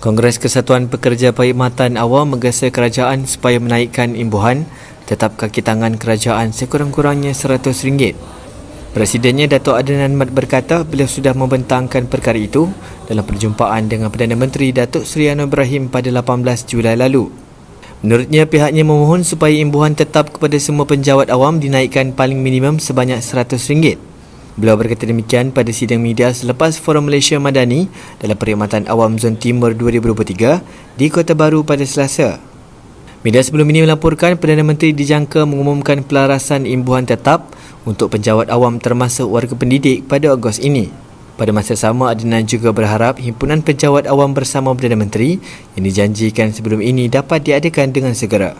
Kongres Kesatuan Pekerja Perkhidmatan Awam menggesa kerajaan supaya menaikkan imbuhan tetap kaki tangan kerajaan sekurang-kurangnya RM100. Presidennya Datuk Adnan Mat berkata beliau sudah membentangkan perkara itu dalam perjumpaan dengan Perdana Menteri Datuk Sri Anwar Ibrahim pada 18 Julai lalu. Menurutnya pihaknya memohon supaya imbuhan tetap kepada semua penjawat awam dinaikkan paling minimum sebanyak RM100. Beliau berkata demikian pada sidang media selepas Forum Malaysia Madani dalam perkhidmatan awam Zon Timur 2023 di Kota Baru pada Selasa. Media sebelum ini melaporkan Perdana Menteri dijangka mengumumkan pelarasan imbuhan tetap untuk penjawat awam termasuk warga pendidik pada Ogos ini. Pada masa sama, Adnan juga berharap himpunan penjawat awam bersama Perdana Menteri yang dijanjikan sebelum ini dapat diadakan dengan segera.